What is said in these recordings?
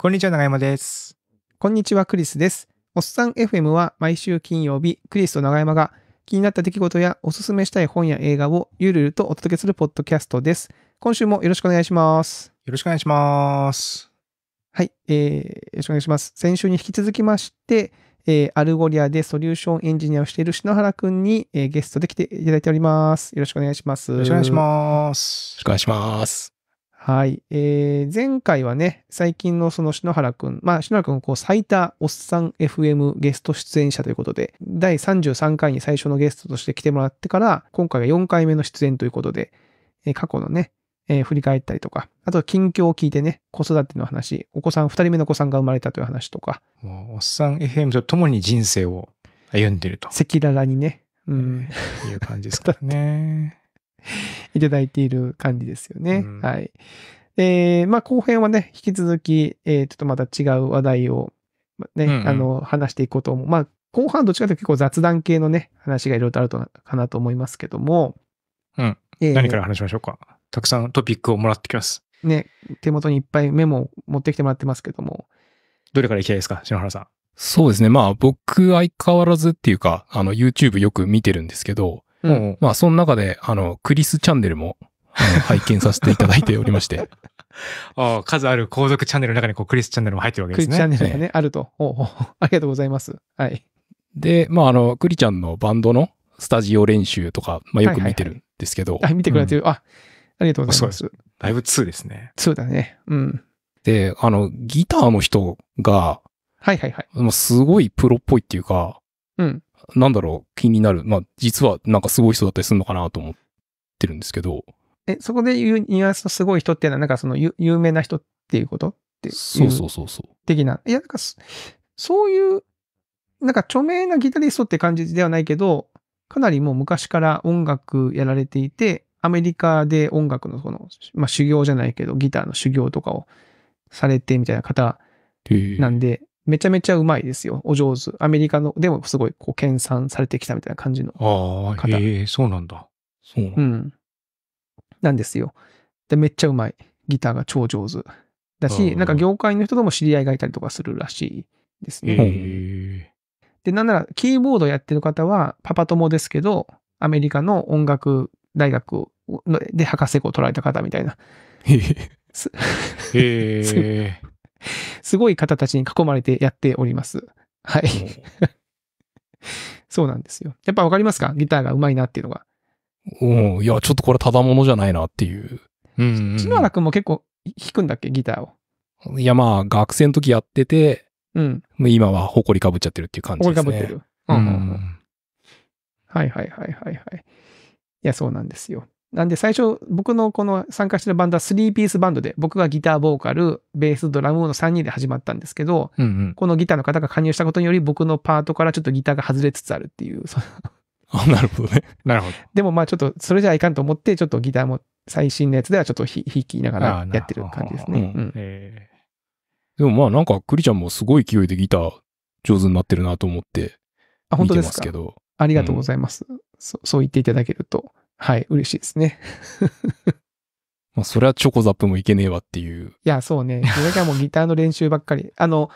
こんにちは、長山です。こんにちは、クリスです。おっさん FM は毎週金曜日、クリスと長山が気になった出来事やおすすめしたい本や映画をゆるゆるとお届けするポッドキャストです。今週もよろしくお願いします。よろしくお願いします。はい、えー、よろしくお願いします。先週に引き続きまして、えー、アルゴリアでソリューションエンジニアをしている篠原くんに、えー、ゲストで来ていただいております。よろしくお願いします。よろしくお願いします。よろしくお願いします。はい。えー、前回はね、最近のその篠原くん、まあ、篠原くん、こう、最多おっさん FM ゲスト出演者ということで、第33回に最初のゲストとして来てもらってから、今回が4回目の出演ということで、えー、過去のね、えー、振り返ったりとか、あと近況を聞いてね、子育ての話、お子さん、2人目のお子さんが生まれたという話とか。もう、おっさん FM と共に人生を歩んでると。赤裸々にね。うん。いう感じですからね。いただいている感じですよね。うん、はい。えー、まあ後編はね、引き続き、えー、ちょっとまた違う話題をね、うんうん、あの、話していこうと思う。まあ後半どっちかというと結構雑談系のね、話がいろいろとあるとかなと思いますけども。うん。えー、何から話しましょうか。たくさんトピックをもらってきます。ね、手元にいっぱいメモを持ってきてもらってますけども。どれからいきたいですか、篠原さん。そうですね。まあ僕相変わらずっていうか、あの YouTube よく見てるんですけど、うん、まあ、その中で、あの、クリスチャンネルも、拝見させていただいておりまして。あ数ある皇族チャンネルの中にこうクリスチャンネルも入ってるわけですね。クリスチャンネルがね、あるとおうおう。ありがとうございます。はい。で、まあ、あの、クリちゃんのバンドのスタジオ練習とか、まあ、よく見てるんですけど。はいはいはい、あ、見てくれてる。うん、あ、ありがとうございます。そうです。だいぶ2ですね。2だね。うん。で、あの、ギターの人が、はいはいはい。すごいプロっぽいっていうか、うん。なんだろう、気になる。まあ、実はなんかすごい人だったりするのかなと思ってるんですけど。え、そこで言うニュアンスのすごい人っていうのは、なんかその有名な人っていうことってそうそうそうそう。的な。いや、なんか、そういう、なんか著名なギタリストって感じではないけど、かなりもう昔から音楽やられていて、アメリカで音楽のその、まあ、修行じゃないけど、ギターの修行とかをされてみたいな方なんで、めちゃめちゃうまいですよ。お上手。アメリカの、でもすごい、こう、研鑽されてきたみたいな感じの方。ああ、へえ、そうなんだ。そうんうん。なんですよ。で、めっちゃうまい。ギターが超上手。だし、なんか業界の人とも知り合いがいたりとかするらしいですね。へで、なんなら、キーボードやってる方は、パパ友ですけど、アメリカの音楽大学で博士号を取られた方みたいな。へえ。へえ。すごい方たちに囲まれてやっております。はい。そうなんですよ。やっぱわかりますかギターが上手いなっていうのが。うん。いや、ちょっとこれただものじゃないなっていう。うん、うん。篠原くんも結構弾くんだっけギターを。いや、まあ、学生の時やってて、うん。今は誇りかぶっちゃってるっていう感じですね。誇りかぶってる。うん。うん、はいはいはいはいはい。いや、そうなんですよ。なんで最初僕のこの参加してるバンドは3ピースバンドで僕がギターボーカルベースドラムの3人で始まったんですけど、うんうん、このギターの方が加入したことにより僕のパートからちょっとギターが外れつつあるっていう。あなるほどね。なるほど。でもまあちょっとそれじゃいかんと思ってちょっとギターも最新のやつではちょっと弾きながらやってる感じですね。でもまあなんか栗ちゃんもすごい勢いでギター上手になってるなと思って見てますけど。あ本当ですかありがとうございます、うん、そ。そう言っていただけると。はい、嬉しいですね。まあ、それはチョコザップもいけねえわっていう。いや、そうね。それはもうギターの練習ばっかり。あの、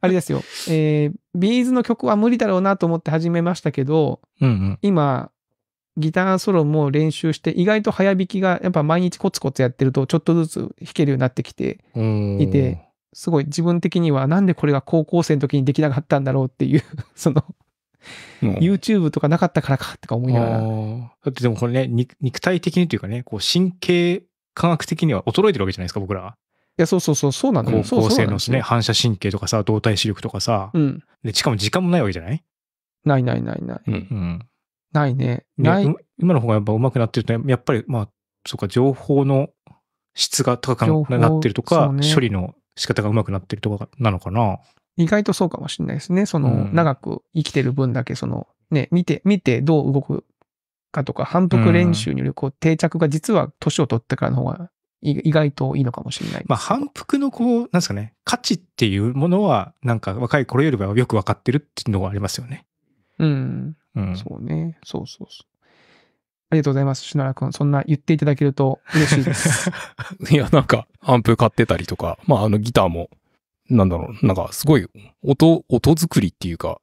あれですよ。えー、ビーズの曲は無理だろうなと思って始めましたけど、うんうん、今、ギターソロも練習して、意外と早弾きがやっぱ毎日コツコツやってると、ちょっとずつ弾けるようになってきていて、すごい自分的にはなんでこれが高校生の時にできなかったんだろうっていう その YouTube とかなかったからかとか思いながら。だってでもこれね肉、体的にというかね、こう神経科学的には衰えてるわけじゃないですか、僕らは。いや、そうそうそう、そうなんだ高性生のね。反射神経とかさ、動体視力とかさ。うん。で、しかも時間もないわけじゃないないないないない。うん、うん。ないね。ない。今の方がやっぱ上手くなってると、ね、やっぱり、まあ、そうか、情報の質が高くなってるとか、ね、処理の仕方が上手くなってるとかなのかな。意外とそうかもしれないですね。その、長く生きてる分だけ、その、ね、見て、見てどう動くかとか、反復練習によるこう定着が実は年を取ってからの方が意外といいのかもしれない。まあ、反復のこう、なんですかね、価値っていうものは、なんか若い頃よりはよく分かってるっていうのがありますよね。うん。うん、そうね。そうそうそう。ありがとうございます。篠原くん。そんな言っていただけると嬉しいです。いや、なんか、アンプ買ってたりとか、まあ、あの、ギターもなんだろう、なんかすごい音、音作りっていうか、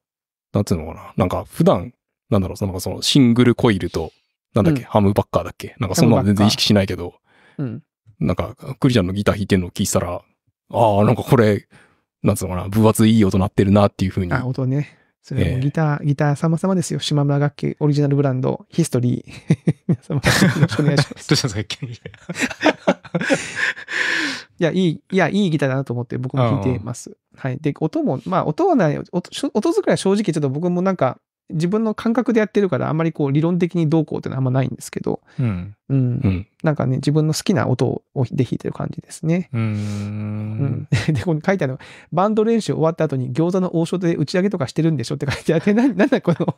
なんつうのかな、なんか普段、なんだろう、そのそのシングルコイルと、なんだっけ、うん、ハムバッカーだっけなんかそんなの全然意識しないけど、うん、なんかクリちゃんのギター弾いてんのを聞いたら、ああ、なんかこれ、なんつうのかな、分厚いい音鳴ってるなっていうふうに。ほ音ね。それもギター、えー、ギター様々ですよ。島村楽器オリジナルブランド、ヒストリー。皆様、よろしくお願いします。どうしたんですか、いや、いい、いや、いいギターだなと思って僕も弾いてます。はい。で、音も、まあ、音はない、音音作りは正直ちょっと僕もなんか、自分の感覚でやってるからあんまりこう理論的にどうこうってのはあんまないんですけど、うん、うん、なんかね自分の好きな音をで弾いてる感じですね。うん、でこの書いてあるのバンド練習終わった後に餃子の王将で打ち上げとかしてるんでしょって書いてあってなんだこの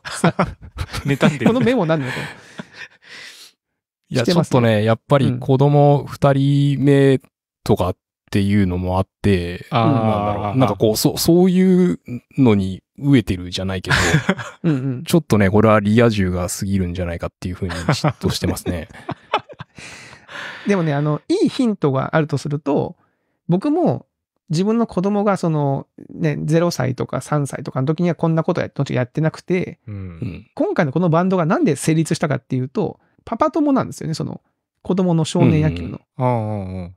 このメモなんだこの。いや、ね、ちょっとねやっぱり子供2人目とかっていうのもあって、うん、なんだろうなんかこうそそういうのに飢えてるじゃないけど、うんうん、ちょっとね、これはリア充が過ぎるんじゃないかっていうふうに嫉妬してますね。でもね、あの、いいヒントがあるとすると、僕も自分の子供がその、ね、0歳とか3歳とかの時にはこんなことややってなくて、うん、今回のこのバンドがなんで成立したかっていうと、パパ友なんですよね、その子供の少年野球の。うんうん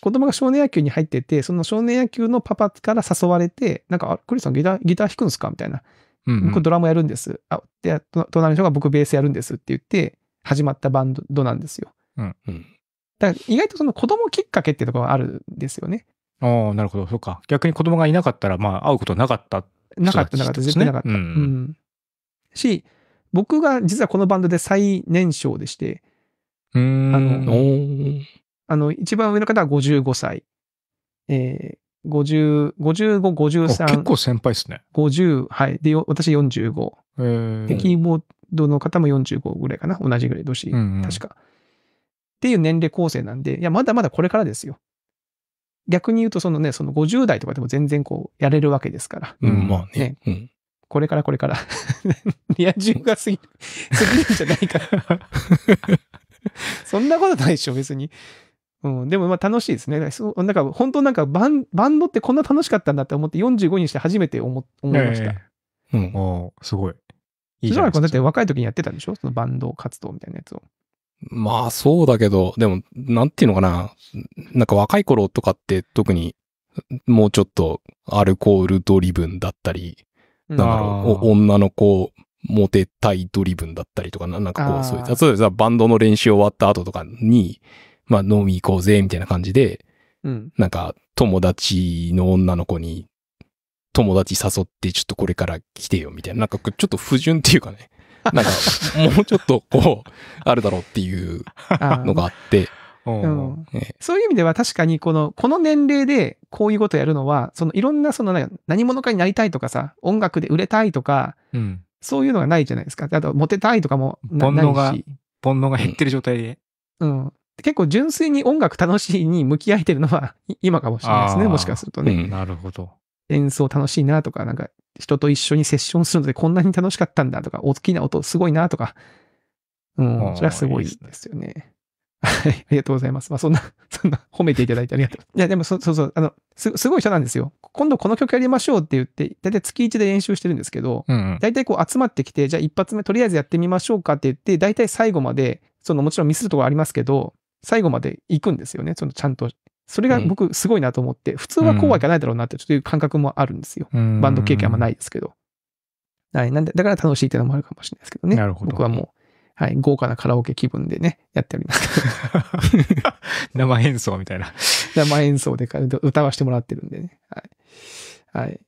子供が少年野球に入ってて、その少年野球のパパから誘われて、なんか、あクリスさんギター、ギター弾くんですかみたいな。うん、うん、僕ドラムやるんです。あ、で、隣の人が僕ベースやるんですって言って、始まったバンドなんですよ。うん、うん。だから意外とその子供きっかけってところがあるんですよね。ああ、なるほど。そうか。逆に子供がいなかったら、まあ、会うことなかった、ね、なかった、なかった。絶対なかった。うん、うん。し、僕が実はこのバンドで最年少でして、あの、あの、一番上の方は55歳。えー、50、55、53。結構先輩ですね。50、はい。で、私45。えー、で、キーボードの方も45ぐらいかな。同じぐらい年、うんうん、確か。っていう年齢構成なんで、いや、まだまだこれからですよ。逆に言うと、そのね、その50代とかでも全然こう、やれるわけですから。うん、まあね。ねうん、これからこれから。リア充が過ぎ、過ぎるんじゃないかな。そんなことないでしょ、別に。うん、でもまあ楽しいですね。なんか本当なんかバンバンドってこんな楽しかったんだって思って45にして初めて思思いました。えー、うん、あすごい。いいじゃないだって若い時にやってたんでしょそのバンド活動みたいなやつを。まあそうだけど、でも、なんていうのかな。なんか若い頃とかって特にもうちょっとアルコールドリブンだったり、なんだろう、女の子モテたいドリブンだったりとか、なんかこう、そういう、バンドの練習終わった後とかに、まあ飲み行こうぜ、みたいな感じで、うん、なんか友達の女の子に友達誘ってちょっとこれから来てよみたいな、なんかちょっと不純っていうかね、なんかもうちょっとこう、あるだろうっていうのがあってうんそういう意味では確かにこの、この年齢でこういうことやるのは、そのいろんなその何者かになりたいとかさ、音楽で売れたいとか、うん、そういうのがないじゃないですか。あと、モテたいとかもな煩悩が、煩悩が減ってる状態で。うん、結構純粋に音楽楽しいに向き合えてるのは今かもしれないですね。もしかするとね、うん。なるほど。演奏楽しいなとか、なんか人と一緒にセッションするのでこんなに楽しかったんだとか、大きな音すごいなとか、うん、それはすごいですよね。はい、ありがとうございます。まあ、そんな、そんな、褒めていただいてありがとう。いや、でもそ、そうそう、あの、す、すごい人なんですよ。今度この曲やりましょうって言って、だいたい月1で練習してるんですけど、うんうん、だいたいこう集まってきて、じゃあ一発目とりあえずやってみましょうかって言って、だいたい最後まで、その、もちろんミスるところありますけど、最後まで行くんですよね。そのちゃんと。それが僕すごいなと思って、うん、普通はこうはいかないだろうなってちょっという感覚もあるんですよ。うん、バンド経験はないですけど。はい。なんで、だから楽しいっていうのもあるかもしれないですけどね。なるほど。僕はもう、はい、豪華なカラオケ気分でね、やっております。生演奏みたいな。生演奏で歌わせてもらってるんでね。はい。はい。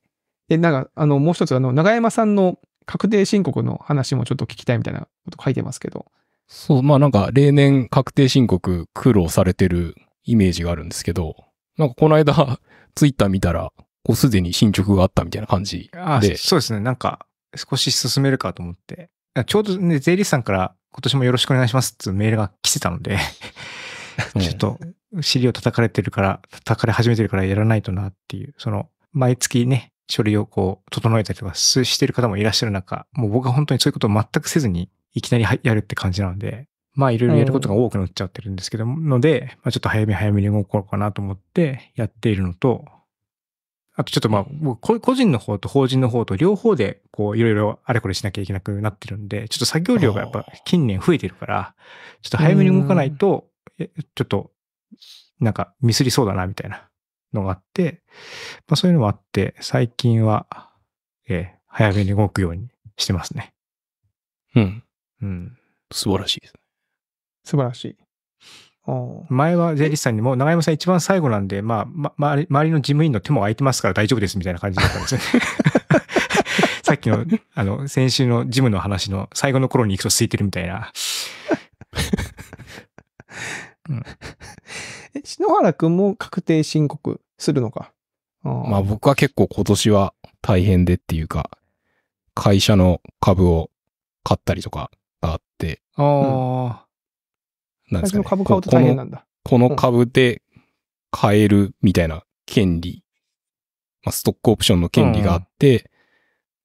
で、なんか、あの、もう一つ、あの、長山さんの確定申告の話もちょっと聞きたいみたいなこと書いてますけど、そう、まあなんか例年確定申告苦労されてるイメージがあるんですけど、なんかこの間 ツイッター見たら、こうすでに進捗があったみたいな感じで。ああそうですね。なんか少し進めるかと思って。ちょうどね、税理士さんから今年もよろしくお願いしますってうメールが来てたので ちょっと尻を叩かれてるから、叩かれ始めてるからやらないとなっていう、その毎月ね、書類をこう整えたりとかしてる方もいらっしゃる中、もう僕は本当にそういうことを全くせずにいきなりやるって感じなので、まあいろいろやることが多くなっちゃってるんですけど、ので、まあちょっと早め早めに動こうかなと思ってやっているのと、あとちょっとまあ、僕個人の方と法人の方と両方で、こう、いろいろあれこれしなきゃいけなくなってるんで、ちょっと作業量がやっぱ近年増えてるから、ちょっと早めに動かないと、ちょっと、なんかミスりそうだな、みたいなのがあって、まあそういうのもあって、最近は、え早めに動くようにしてますね。うん。うん。素晴らしいですね。素晴らしい。前は税理士さんにも、長山さん一番最後なんで、まあ、ま、周りの事務員の手も空いてますから大丈夫ですみたいな感じだったんですよね。さっきの、あの、先週の事務の話の最後の頃に行くと空いてるみたいな。うん、え、篠原くんも確定申告するのか。まあ僕は結構今年は大変でっていうか、会社の株を買ったりとか、があって。ああ。なんですか、ね、株買うと大変なんだ。この株で買えるみたいな権利、まあ、ストックオプションの権利があって、うん、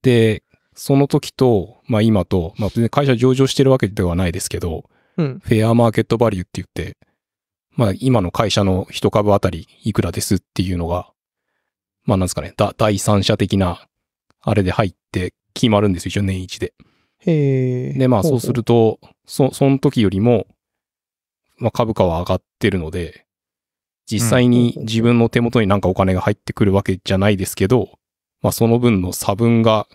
で、その時と、まあ今と、まあ会社上場してるわけではないですけど、うん、フェアマーケットバリューって言って、まあ今の会社の一株あたりいくらですっていうのが、まあなんですかね、第三者的なあれで入って決まるんですよ、一応年一で。で、まあそうすると、そ、その時よりも、まあ株価は上がってるので、実際に自分の手元になんかお金が入ってくるわけじゃないですけど、まあその分の差分が、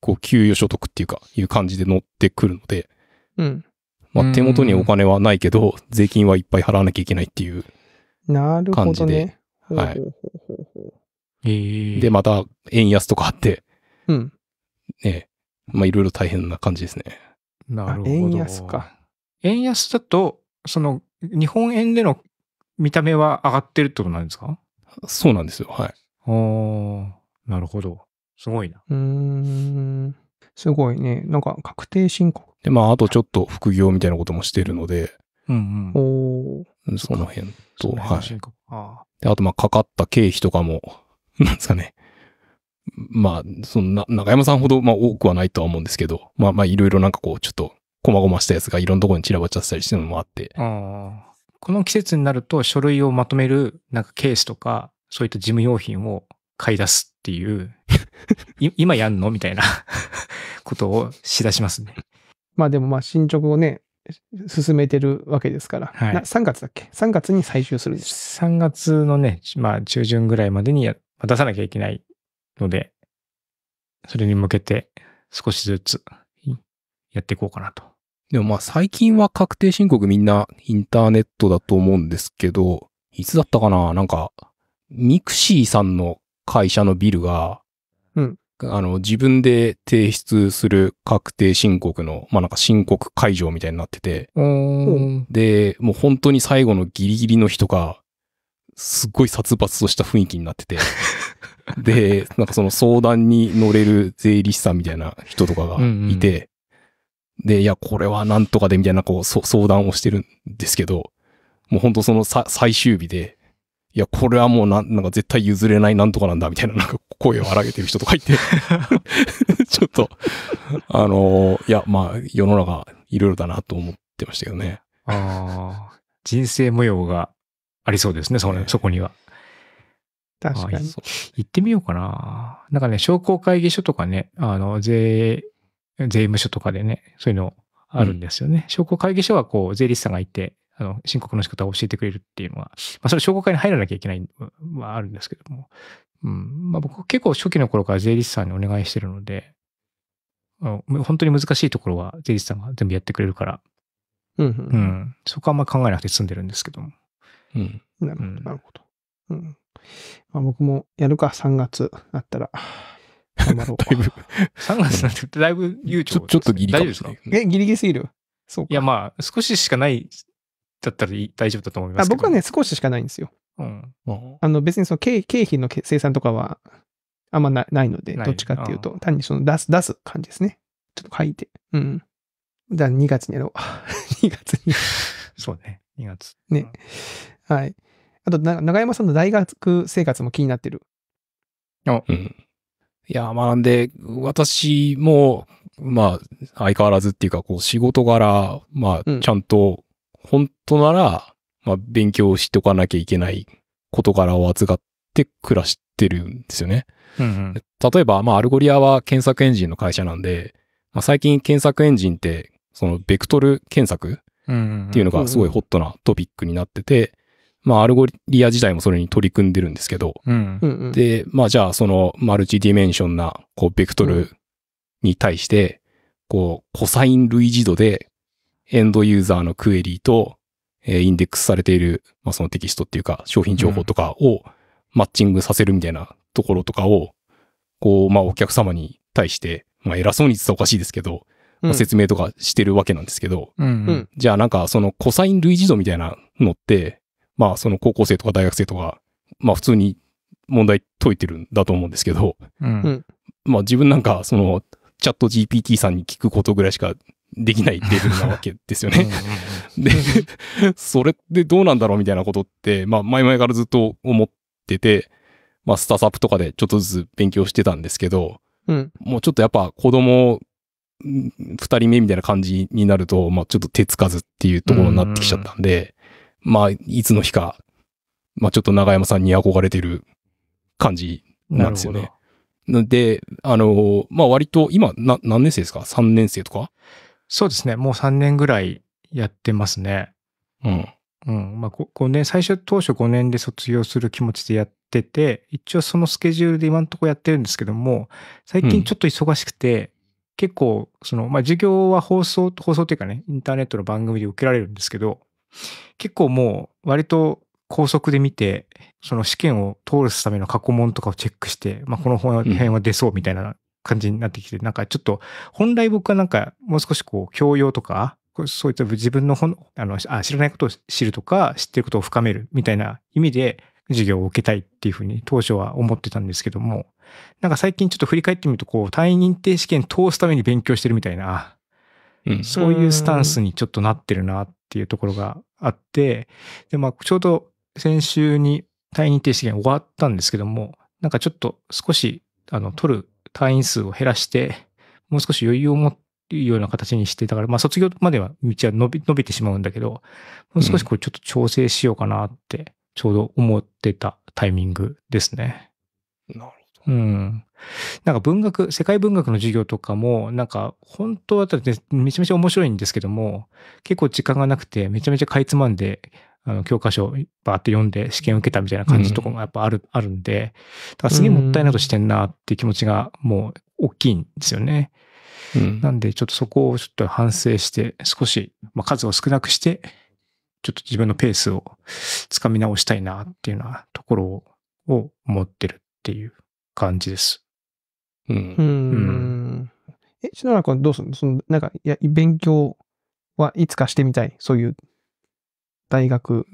こう給与所得っていうか、いう感じで乗ってくるので、うん。まあ手元にお金はないけど、税金はいっぱい払わなきゃいけないっていう感じで。なるほどね。はい。ほで、また円安とかあって、うん。ねまあいろいろ大変な感じですね。なるほど。円安か。円安だと、その、日本円での見た目は上がってるってことなんですかそうなんですよ。はい。おなるほど。すごいな。うん。すごいね。なんか確定申告。で、まあ、あとちょっと副業みたいなこともしてるので、うんうん。おその辺と、辺はい。あで、あと、まあ、かかった経費とかも、なんですかね。まあ、そな、中山さんほど、まあ、多くはないとは思うんですけど、まあ、まあ、いろいろなんかこう、ちょっと、こまごましたやつがいろんなところに散らばっちゃったりしてるのもあって。あこの季節になると、書類をまとめる、なんかケースとか、そういった事務用品を買い出すっていう、い今やんのみたいな ことをしだしますね。まあでもまあ進捗をね、進めてるわけですから、はい、3月だっけ ?3 月に最終するんです。3月のね、まあ中旬ぐらいまでに出さなきゃいけないので、それに向けて少しずつやっていこうかなと。でもまあ最近は確定申告みんなインターネットだと思うんですけど、いつだったかななんか、ミクシーさんの会社のビルが、うん。あの、自分で提出する確定申告の、まあ、なんか申告会場みたいになってて、で、もう本当に最後のギリギリの日とか、すっごい殺伐とした雰囲気になってて で、なんかその相談に乗れる税理士さんみたいな人とかがいて、うんうん、で、いや、これはなんとかでみたいなこう相談をしてるんですけど、もう本当その最終日で、いや、これはもうなん、なんか絶対譲れないなんとかなんだみたいな、なんか声を荒げてる人とかいて ちょっと、あのいや、まあ、世の中いろいろだなと思ってましたけどね。ああ、人生模様がありそうですね、そ,、ね、そこには。確かに。行ってみようかな。なんかね、商工会議所とかね、あの、税、税務署とかでね、そういうのあるんですよね。うん、商工会議所はこう、税理士さんがいて、あの、申告の仕方を教えてくれるっていうのは、まあ、それ商工会に入らなきゃいけない、はあるんですけども。うん。まあ、僕結構初期の頃から税理士さんにお願いしてるので、あの本当に難しいところは税理士さんが全部やってくれるから、うん、うん、そこはあんまり考えなくて済んでるんですけども。うん。なるほど。なるほど。うん。まあ、僕もやるか、3月だったら。頑張ろう。だいぶ。3 月なんてだいぶ悠長、ね、ちょっとギリギリ。大丈夫ですかえ、ギリギリすぎる。そういや、まあ、少ししかないだったら大丈夫だと思いますけど。あ僕はね、少ししかないんですよ。うん。あの、別にその経経費の生産とかはあんまなないので、どっちかっていうと、単にその出す、出す感じですね。ちょっと書いて。うん。じゃあ2月にやろう。2 月にそうね、2月。ね。はい。あと、長山さんの大学生活も気になってる。あ、うん。いや、まあ、なんで、私も、まあ、相変わらずっていうか、こう、仕事柄、まあ、ちゃんと、本当なら、まあ、勉強しておかなきゃいけない事柄を扱って暮らしてるんですよね。うんうん、例えば、まあ、アルゴリアは検索エンジンの会社なんで、まあ、最近検索エンジンって、その、ベクトル検索っていうのがすごいホットなトピックになってて、まあ、アルゴリア自体もそれに取り組んでるんですけど、うん、で、まあ、じゃあ、そのマルチディメンションな、こう、ベクトルに対して、こう、コサイン類似度で、エンドユーザーのクエリーと、えー、インデックスされている、まあ、そのテキストっていうか、商品情報とかをマッチングさせるみたいなところとかを、こう、まあ、お客様に対して、まあ、偉そうに言ってたらおかしいですけど、まあ、説明とかしてるわけなんですけど、うんうん、じゃあなんかそのコサイン類似度みたいなのって、まあその高校生とか大学生とか、まあ普通に問題解いてるんだと思うんですけど、うん、まあ自分なんかそのチャット GPT さんに聞くことぐらいしかできないレベルなわけですよね。で、それでどうなんだろうみたいなことって、まあ前々からずっと思ってて、まあスタサプとかでちょっとずつ勉強してたんですけど、うん、もうちょっとやっぱ子供2人目みたいな感じになると、まあちょっと手つかずっていうところになってきちゃったんで、まあ、いつの日か、まあ、ちょっと長山さんに憧れてる感じなんですよね。なで、あの、まあ、割と、今、な、何年生ですか ?3 年生とかそうですね。もう3年ぐらいやってますね。うん。うん。まあ、5年、最初当初5年で卒業する気持ちでやってて、一応そのスケジュールで今のとこやってるんですけども、最近ちょっと忙しくて、うん、結構、その、まあ、授業は放送、放送っていうかね、インターネットの番組で受けられるんですけど、結構もう割と高速で見て、その試験を通すための過去問とかをチェックして、まあ、この辺は出そうみたいな感じになってきて、うん、なんかちょっと、本来僕はなんかもう少しこう、教養とか、そういった自分の本あのあ知らないことを知るとか、知ってることを深めるみたいな意味で、授業を受けたいっていうふうに当初は思ってたんですけども、なんか最近ちょっと振り返ってみると、こう、単位認定試験通すために勉強してるみたいな、うん、そういうスタンスにちょっとなってるなっっていうところがあって、で、まあ、ちょうど先週に退院定期限終わったんですけども、なんかちょっと少し、あの、取る退院数を減らして、もう少し余裕を持っていうような形にして、たから、まあ、卒業までは道は伸び、伸びてしまうんだけど、もう少しこれちょっと調整しようかなって、ちょうど思ってたタイミングですね。うん、なるうん。なんか文学、世界文学の授業とかも、なんか本当だったら、めちゃめちゃ面白いんですけども、結構時間がなくて、めちゃめちゃかいつまんで、あの、教科書バーって読んで試験受けたみたいな感じとかもやっぱある、うん、あるんで、だからすげえもったいなどとしてんなっていう気持ちがもう大きいんですよね。うん、なんでちょっとそこをちょっと反省して、少し、まあ、数を少なくして、ちょっと自分のペースをつかみ直したいなっていうようなところを思ってるっていう感じです。うん。うん。え、篠原君どうするその、なんか、いや、勉強はいつかしてみたい。そういう、大学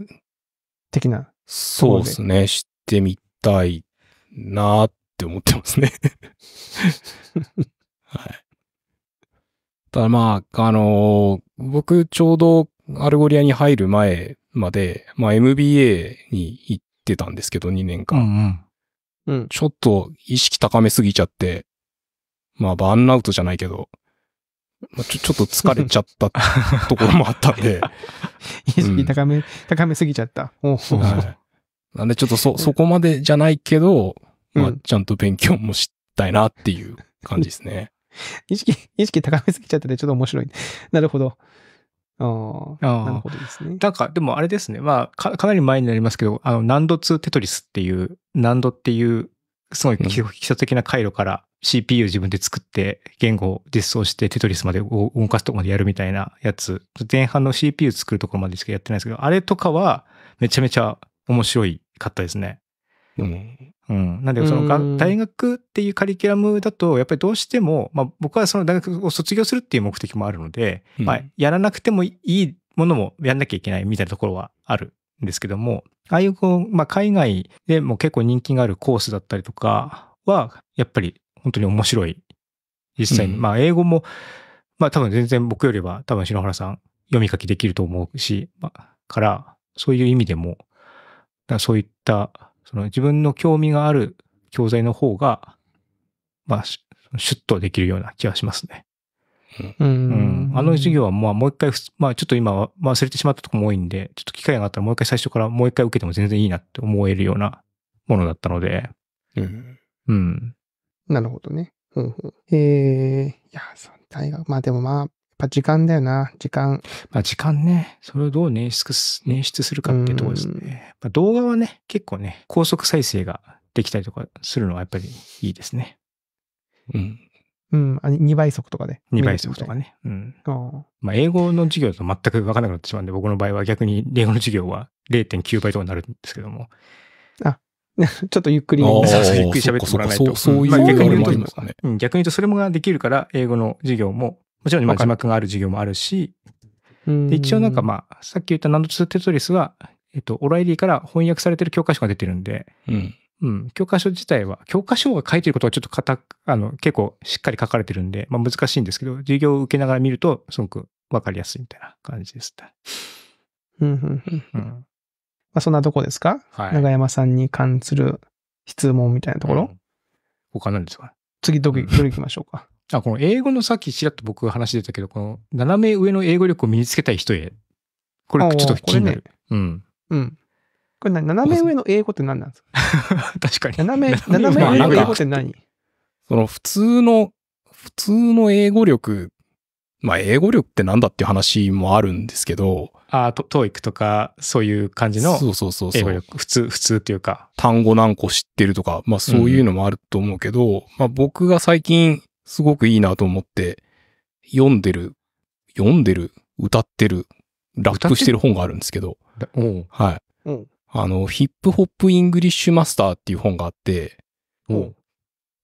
的な。そうですね。してみたいなって思ってますね はい。ただまあ、あのー、僕ちょうどアルゴリアに入る前まで、まあ MBA に行ってたんですけど、2年間。うんうん、うん、ちょっと意識高めすぎちゃって、まあ、バーンアウトじゃないけど、まあ、ちょちょっと疲れちゃった ところもあったんで。意識高め、うん、高めすぎちゃった。はい、なんで、ちょっとそ、そこまでじゃないけど、まあ、ちゃんと勉強もしたいなっていう感じですね。意識、意識高めすぎちゃったでちょっと面白い。なるほど。ああ。なるほどですね。なんか、でもあれですね。まあか、かなり前になりますけど、あの、難度2テトリスっていう、難度っていう、すごい基礎的な回路から CPU 自分で作って言語を実装してテトリスまで動かすとこまでやるみたいなやつ、前半の CPU 作るところまでしかやってないですけど、あれとかはめちゃめちゃ面白かったですね。うん、うん、なんでその大学っていうカリキュラムだとやっぱりどうしても、まあ、僕はその大学を卒業するっていう目的もあるので、うん、まあ、やらなくてもいいものもやんなきゃいけないみたいなところはあるんですけどもああいうこう、まあ、海外でも結構人気があるコースだったりとかはやっぱり本当に面白い実際に、うん、まあ英語もまあ多分全然僕よりは多分篠原さん読み書きできると思うし、まあ、からそういう意味でもそういったその自分の興味がある教材の方が、まあ、シュッとできるような気がしますね。うん、うん、あの授業はまあもう一回、まあちょっと今忘れてしまったとこも多いんで、ちょっと機会があったらもう一回最初からもう一回受けても全然いいなって思えるようなものだったので。うん。うん。なるほどね。うんうん。えー、いや、そ大学、まあでもまあ、ぱ時間だよな、時間。まあ時間ね、それをどう捻出す捻出するかっていうとこですね。まあ、動画はね、結構ね、高速再生ができたりとかするのはやっぱりいいですね。うん。うん、あ2倍速とかで。2倍速とかね。うん。まあ、英語の授業と全く分からなくなってしまうんで、僕の場合は逆に英語の授業は0.9倍とかになるんですけども。あ、ちょっとゆっくり、そうそうゆっくり喋ってもらわないと。そうそういう、まあ、逆に言うと、ね逆に言うとそれもができるから、英語の授業ももちろん字幕がある授業もあるし、で一応なんかまあ、さっき言ったナンド2テトリスは、えっと、オライリーから翻訳されてる教科書が出てるんで、うん、うん、教科書自体は、教科書が書いてることはちょっとかたあの結構しっかり書かれてるんで、まあ、難しいんですけど、授業を受けながら見ると、すごく分かりやすいみたいな感じです、うんうんうん。まあ、そんなとこですか、はい、永山さんに関する質問みたいなところ、うん、他ですか次どこ、どれ行きましょうかあ、この英語のさっきちらっと僕話出たけど、この斜め上の英語力を身につけたい人へ。これちょっと気になる。ね、うん。うん。これ斜め上の英語って何なんですか 確かに。斜め、斜め上の英語って何その普通の、普通の英語力、まあ英語力ってなんだっていう話もあるんですけど。ああ、トトーイックとか、そういう感じのそうそうそう。英語力。普通、普通っていうか。単語何個知ってるとか、まあそういうのもあると思うけど、うん、まあ僕が最近すごくいいなと思って、読んでる、読んでる、歌ってる、ラップしてる本があるんですけど、はい。あの、ヒップホップ・イングリッシュ・マスターっていう本があって、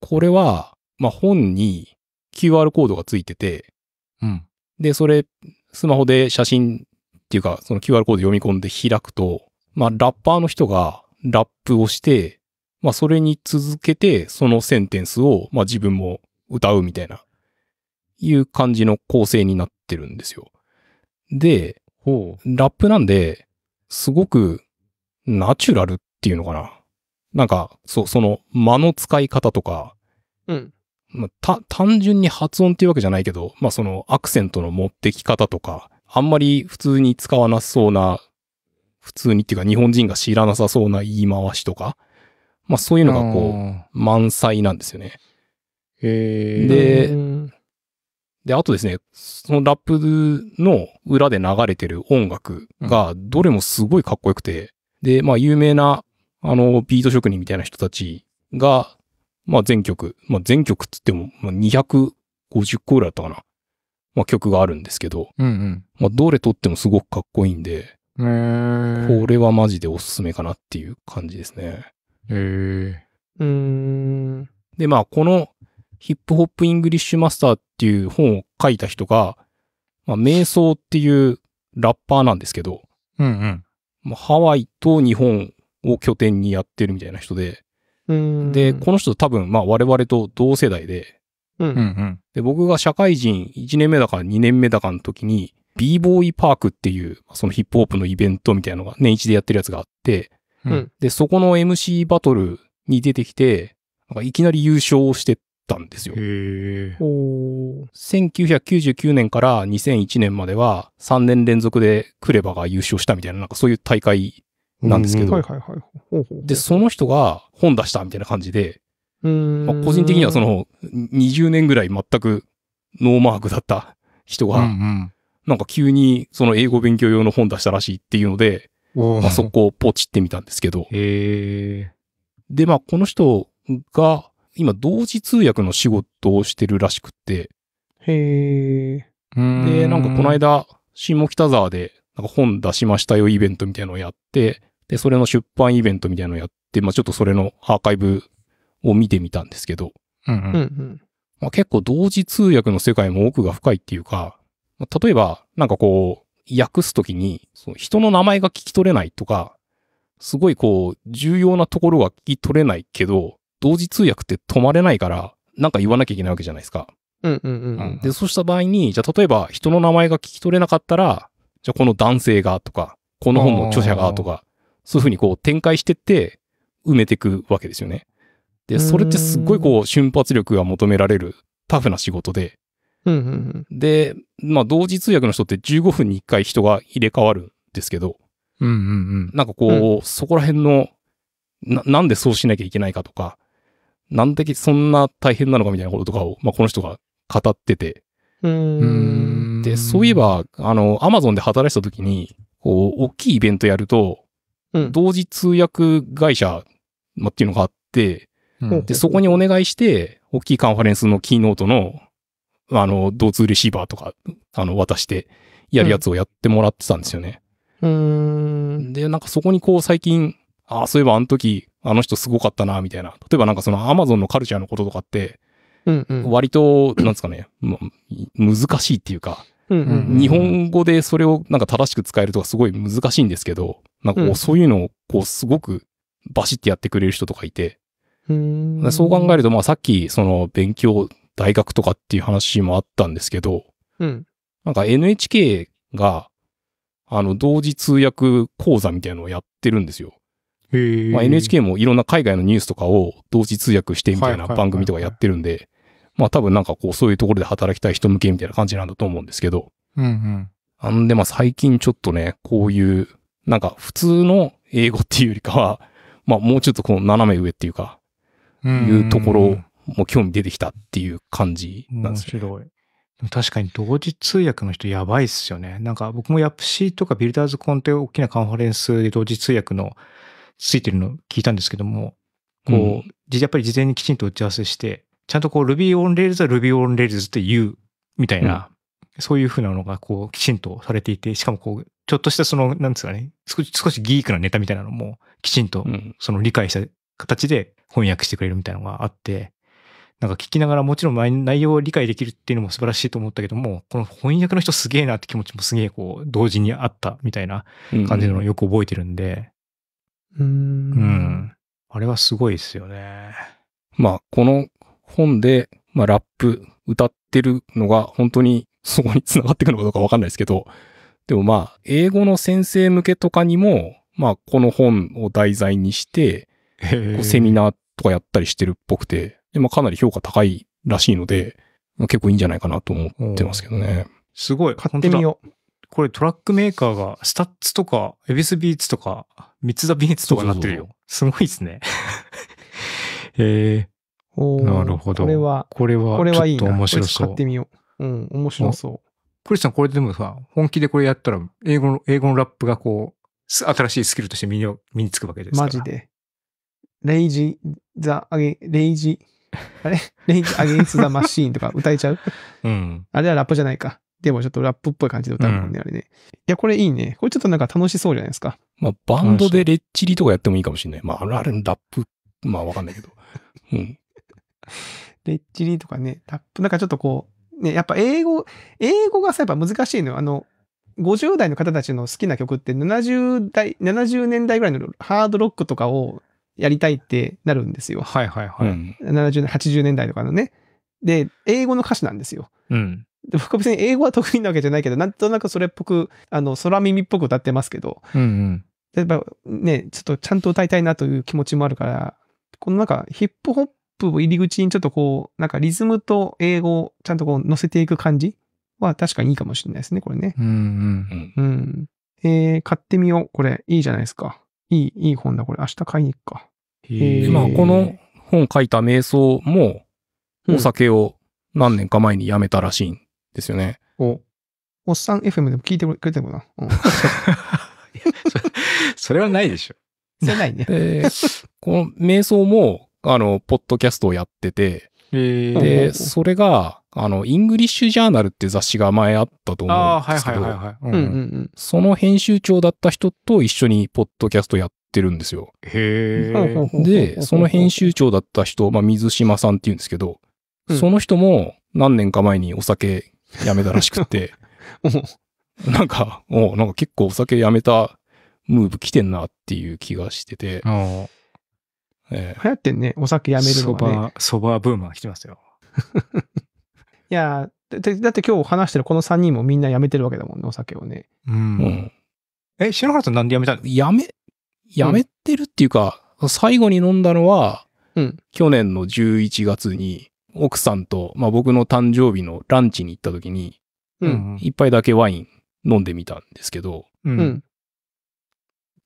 これは、まあ、本に QR コードがついてて、うん、で、それ、スマホで写真っていうか、その QR コード読み込んで開くと、まあ、ラッパーの人がラップをして、まあ、それに続けて、そのセンテンスを、まあ、自分も歌うみたいな、いう感じの構成になってるんですよ。で、ラップなんで、すごくナチュラルっていうのかな。なんか、そう、その間の使い方とか、うん。まあ、単純に発音っていうわけじゃないけど、まあそのアクセントの持ってき方とか、あんまり普通に使わなそうな、普通にっていうか日本人が知らなさそうな言い回しとか、まあそういうのがこう、満載なんですよね。で、で、あとですね、そのラップの裏で流れてる音楽が、どれもすごいかっこよくて、で、まあ、有名な、あの、ビート職人みたいな人たちが、まあ、全曲、まあ、全曲つっても、まあ、250個ぐらいだったかな。まあ、曲があるんですけど、うんうん、まあ、どれとってもすごくかっこいいんで、これはマジでおすすめかなっていう感じですね。へえ。うん。で、まあ、このヒップホップイングリッシュマスターっていう本を書いた人が、まあ、瞑想っていうラッパーなんですけど、うんうん。まあ、ハワイと日本を拠点にやってるみたいな人で、で、この人多分、まあ我々と同世代で、うんうんで、僕が社会人1年目だか2年目だかの時に、b ボーイパークっていう、そのヒップホップのイベントみたいなのが年一でやってるやつがあって、うん、で、そこの MC バトルに出てきて、いきなり優勝してったんですよ。へお1999年から2001年までは3年連続でクレバが優勝したみたいな、なんかそういう大会なんですけど。で、その人が本出したみたいな感じで、まあ、個人的にはその20年ぐらい全くノーマークだった人が、うんうん、なんか急にその英語勉強用の本出したらしいっていうので、まあ、そこをポチってみたんですけど。で、まあこの人が今同時通訳の仕事をしてるらしくて。へえ。で、なんかこの間、下北沢で、なんか本出しましたよイベントみたいのをやって、で、それの出版イベントみたいのをやって、まあちょっとそれのアーカイブを見てみたんですけど。うんうん。うんまあ、結構同時通訳の世界も奥が深いっていうか、まあ、例えば、なんかこう、訳すときに、その人の名前が聞き取れないとか、すごいこう、重要なところは聞き取れないけど、同時通訳って止まれないから、なんか言わなきゃいけないわけじゃないですか。うんうんうん。で、そうした場合に、じゃあ例えば人の名前が聞き取れなかったら、じゃあこの男性がとか、この本の著者がとか、そういうふうにこう展開してって、埋めていくわけですよね。で、それってすっごいこう瞬発力が求められるタフな仕事で、で、まあ同時通訳の人って15分に1回人が入れ替わるんですけど、なんかこう、うん、そこら辺のな、なんでそうしなきゃいけないかとか、なんでそんな大変なのかみたいなこととかを、まあ、この人が語ってて。で、そういえば、あの、アマゾンで働いてた時に、こう、大きいイベントやると、うん、同時通訳会社、ま、っていうのがあって、うん、で、そこにお願いして、大きいカンファレンスのキーノートの、あの、同通レシーバーとか、あの、渡して、やるやつをやってもらってたんですよね。うん、で、なんかそこにこう最近、ああ、そういえばあの時、あの人すごかったな、みたいな。例えばなんかそのアマゾンのカルチャーのこととかって、割と、なんですかね、難しいっていうか、日本語でそれをなんか正しく使えるとかすごい難しいんですけど、なんかこうそういうのをこうすごくバシッてやってくれる人とかいて、そう考えると、まあさっきその勉強、大学とかっていう話もあったんですけど、なんか NHK が、あの、同時通訳講座みたいなのをやってるんですよ。まあ、NHK もいろんな海外のニュースとかを同時通訳してみたいな番組とかやってるんで、まあ多分なんかこうそういうところで働きたい人向けみたいな感じなんだと思うんですけど。うんうん。あんでまあ最近ちょっとね、こういう、なんか普通の英語っていうよりかは、まあもうちょっとこの斜め上っていうか、いうところも興味出てきたっていう感じなんですよ、ね、面白い。確かに同時通訳の人やばいっすよね。なんか僕もヤプシーとかビルダーズコンって大きなカンファレンスで同時通訳のついてるのを聞いたんですけども、こう、うん、やっぱり事前にきちんと打ち合わせして、ちゃんとこう Ruby on Rails は Ruby on Rails って言うみたいな、うん、そういうふうなのがこうきちんとされていて、しかもこう、ちょっとしたその、なんですかね、少し、少しギークなネタみたいなのも、きちんとその理解した形で翻訳してくれるみたいなのがあって、なんか聞きながらもちろん内容を理解できるっていうのも素晴らしいと思ったけども、この翻訳の人すげえなって気持ちもすげえこう同時にあったみたいな感じのをよく覚えてるんで、うん,、ん。あれはすごいですよね。まあ、この本で、まあ、ラップ歌ってるのが本当にそこに繋がってくるのかどうかわかんないですけど、でもまあ、英語の先生向けとかにも、まあ、この本を題材にして、セミナーとかやったりしてるっぽくて、でまあ、かなり評価高いらしいので、まあ、結構いいんじゃないかなと思ってますけどね。すごい。買ってみよう。これトラックメーカーが、スタッツとか、エビスビーツとか、三ツ田ビーツとかなってるよ。そうそうそうすごいっすね。え ー、なるほど。これは、これは、これはいいな。面白そう。買ってみよう。うん、面白そう。クリスさん、これでもさ、本気でこれやったら、英語の、英語のラップがこう、新しいスキルとして身に身につくわけですから。マジで。レイジ、ザ、あげ、レイジ、あれレイジ、アゲンス・ザ・マシーンとか歌えちゃううん。あれはラップじゃないか。でもちょっとラップっぽい感じで歌うもんね、あれね。いや、これいいね。これちょっとなんか楽しそうじゃないですか。まあ、バンドでレッチリとかやってもいいかもしれない。まあ、あれ、あるラップ、まあ、わかんないけど。うん。レッチリとかね、ラップ、なんかちょっとこう、ね、やっぱ英語、英語がさ、やっぱ難しいのよ。あの、50代の方たちの好きな曲って70代、70年代ぐらいのハードロックとかをやりたいってなるんですよ。はいはいはい。70、80年代とかのね。で、英語の歌詞なんですよ。うん。僕は別に英語は得意なわけじゃないけど、なんとなくそれっぽく、あの、空耳っぽく歌ってますけど、例えばね、ちょっとちゃんと歌いたいなという気持ちもあるから、このなんかヒップホップを入り口にちょっとこう、なんかリズムと英語をちゃんとこう乗せていく感じは確かにいいかもしれないですね、これね。うん、うんうんえー、買ってみよう。これ、いいじゃないですか。いい、いい本だ、これ。明日買いに行くか。えこの本書いた瞑想も、お酒を何年か前にやめたらしいんですよね。おおっさん FM でも聞いてくれてるかな、うん、それはないでしょ。それないね。この瞑想も、あの、ポッドキャストをやってて、で、それが、あの、イングリッシュジャーナルって雑誌が前あったと思うんですけど、その編集長だった人と一緒にポッドキャストやってるんですよ。へで、その編集長だった人、まあ、水島さんって言うんですけど、うん、その人も何年か前にお酒やめたらしくって、なんか、おなんか結構お酒やめたムーブ来てんなっていう気がしてて。えー、流行ってんね、お酒やめるのが、ね、そば、そばブームが来てますよ。いやだって、だって今日話してるこの3人もみんなやめてるわけだもんね、お酒をね。うん。うん、え、篠原さんなんでやめたのやめ、やめてるっていうか、うん、最後に飲んだのは、うん、去年の11月に、奥さんと、まあ、僕の誕生日のランチに行った時に、うん、一杯だけワイン飲んでみたんですけど、うん、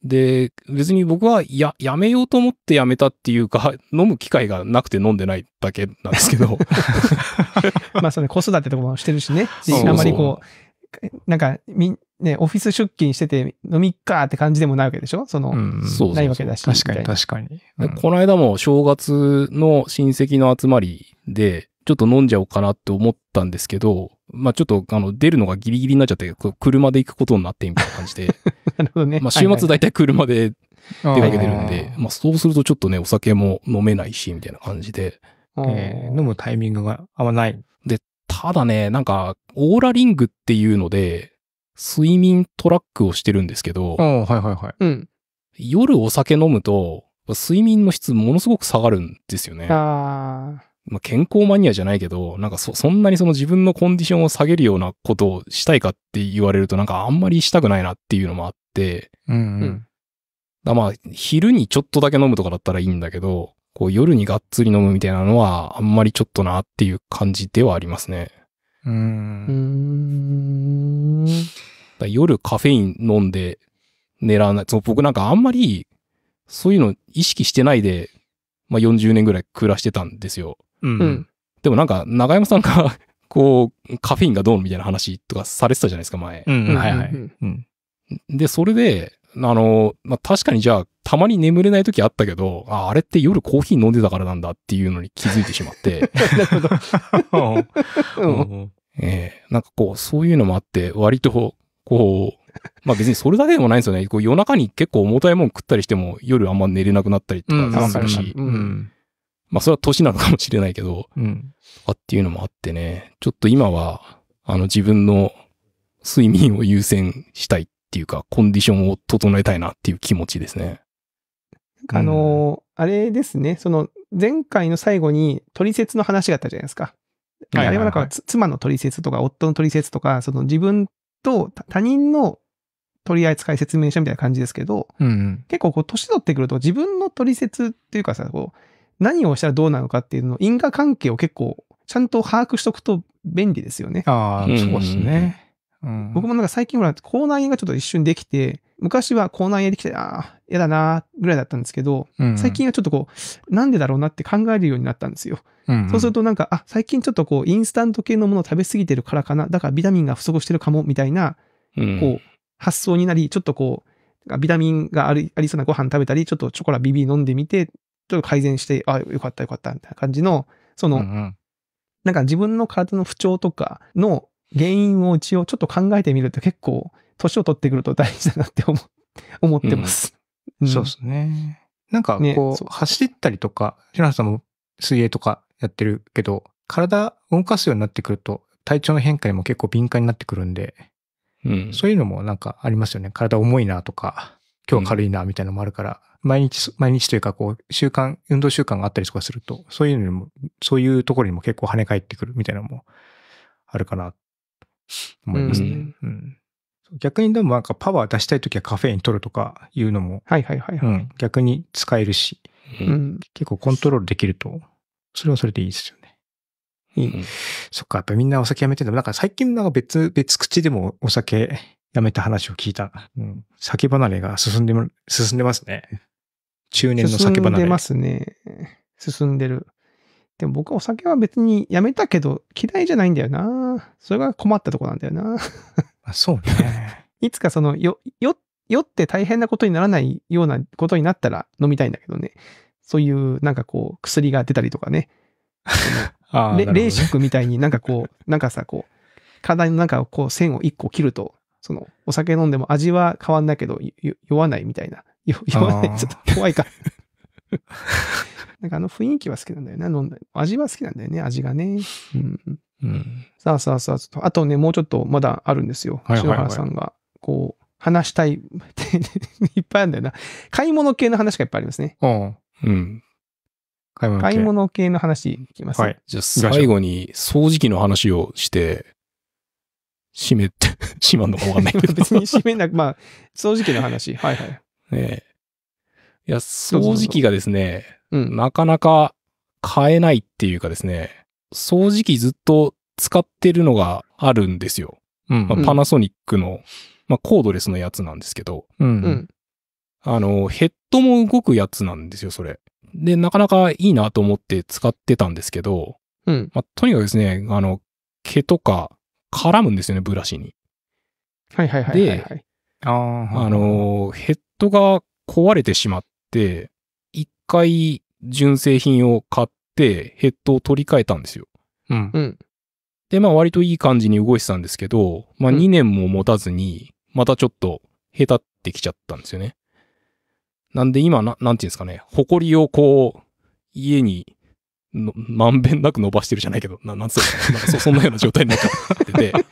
で、別に僕はや、やめようと思ってやめたっていうか、飲む機会がなくて飲んでないだけなんですけど。まあ、それ子育てとかもしてるしね。そうそうあんまりこう、なんか、み、ね、オフィス出勤してて飲みっかって感じでもないわけでしょその、うん、そうないわけだし。確かに確かに、うん、この間も正月の親戚の集まりで、ちょっと飲んじゃおうかなって思ったんですけど、まあちょっと、あの、出るのがギリギリになっちゃって、車で行くことになってみたいな感じで。なるほどね。まあ週末大体車で出かけてるんで、まあそうするとちょっとね、お酒も飲めないし、みたいな感じで。えー、飲むタイミングが合わない。で、ただね、なんか、オーラリングっていうので、睡眠トラックをしてるんですけど、はいはいはい。うん。夜お酒飲むと、睡眠の質ものすごく下がるんですよね。ああ。まあ、健康マニアじゃないけど、なんかそ、そんなにその自分のコンディションを下げるようなことをしたいかって言われると、なんかあんまりしたくないなっていうのもあって、うんうん。だまあ、昼にちょっとだけ飲むとかだったらいいんだけど、こう夜にがっつり飲むみたいなのは、あんまりちょっとなっていう感じではありますね。うん。ーんだ夜カフェイン飲んで寝らない。そう僕なんかあんまり、そういうの意識してないで、まあ、40年ぐらい暮らしてたんですよ。うん。でもなんか、長山さんが こう、カフェインがどうのみたいな話とかされてたじゃないですか、前。うんはいはい。うん、で、それで、あの、まあ、確かにじゃあ、たまに眠れない時あったけど、ああれって夜コーヒー飲んでたからなんだっていうのに気づいてしまって。なるほど。ええー、なんかこう、そういうのもあって、割と、こう、まあ別にそれだけでもないんですよね。こう夜中に結構重たいもん食ったりしても夜あんま寝れなくなったりとかするし。うんまあそれは年なのかもしれないけど、うん、とっていうのもあってね、ちょっと今は、あの自分の睡眠を優先したいっていうか、コンディションを整えたいなっていう気持ちですね。あのー、あれですね、その前回の最後に取説の話があったじゃないですか。あれはなんか、妻の取説とか、夫の取説とか、その自分と他人の取り扱い説明書みたいな感じですけど、うんうん、結構こう、年取ってくると自分の取説っていうかさ、こう、何をしたらどうなのかっていうの、因果関係を結構、ちゃんと把握しとくと便利ですよね。ああ、そうですね。うん、僕もなんか最近ほら、口内炎がちょっと一瞬できて、昔は口内炎できて、ああ、嫌だな、ぐらいだったんですけど、うん、最近はちょっとこう、なんでだろうなって考えるようになったんですよ。うんうん、そうするとなんか、あ、最近ちょっとこう、インスタント系のものを食べ過ぎてるからかな、だからビタミンが不足してるかも、みたいな、こう、発想になり、ちょっとこう、ビタミンがありそうなご飯食べたり、ちょっとチョコラビビ飲んでみて、ちょっと改善して、あ、よかったよかったみたいな感じの、その、うんうん、なんか自分の体の不調とかの原因を一応ちょっと考えてみると結構、年を取ってくると大事だなって思 思ってます、うんうん。そうですね。なんかこう、ね、走ったりとか、平野さんも水泳とかやってるけど、体動かすようになってくると、体調の変化にも結構敏感になってくるんで、うん、そういうのもなんかありますよね。体重いなとか、今日は軽いなみたいなのもあるから、毎日、毎日というか、こう、習慣、運動習慣があったりとかすると、そういうのにも、そういうところにも結構跳ね返ってくるみたいなのもあるかな、思いますね。うん、うん、逆にでもなんかパワー出したいときはカフェイン取るとかいうのも、はいはいはい、はい、うん、逆に使えるし、うん、結構コントロールできると、それはそれでいいですよね。うん、そっか、やっぱみんなお酒やめてんも、なんか最近なんか別、別口でもお酒やめた話を聞いた。うん。酒離れが進んで、進んでますね。中年の酒離れ。進んでますね。進んでる。でも僕はお酒は別にやめたけど嫌いじゃないんだよな。それが困ったとこなんだよな。あそうね。いつかそのよ、よ、酔って大変なことにならないようなことになったら飲みたいんだけどね。そういうなんかこう薬が出たりとかね。ああ、ね。レみたいになんかこう、なんかさ、こう、体の中をこう線を一個切るとその、お酒飲んでも味は変わんないけど、酔わないみたいな。酔わない。ちょっと怖いか。なんかあの雰囲気は好きなんだよね。飲んだ味は好きなんだよね、味がね。うん。うん、さあさあさあ、と、あとね、もうちょっとまだあるんですよ。はいはいはい、篠原さんが、こう、話したい、いっぱいあるんだよな。買い物系の話がいっぱいありますね。うん。買い物系。買い物系の話いきます、はい。じゃあ最後に掃除機の話をして閉めて、閉まんのかわかんないけど。別に閉めなく、まあ、掃除機の話。はいはい。ええ。いや、掃除機がですね、うなかなか買えないっていうかですね、掃除機ずっと使ってるのがあるんですよ。うんまあ、パナソニックの、まあ、コードレスのやつなんですけど、うん、あの、ヘッドも動くやつなんですよ、それ。で、なかなかいいなと思って使ってたんですけど、うんまあ、とにかくですね、あの、毛とか絡むんですよね、ブラシに。はいはいはい、はい、で、あ、あのー、ヘッドが壊れてしまって、一回純正品を買ってヘッドを取り替えたんですよ。うん。うん、で、まあ割といい感じに動いてたんですけど、まあ2年も持たずに、またちょっとへたってきちゃったんですよね。なんで今な、なんていうんですかね、埃をこう、家にの、まんべんなく伸ばしてるじゃないけど、ななんつうのなんかそ、そんなような状態になってて。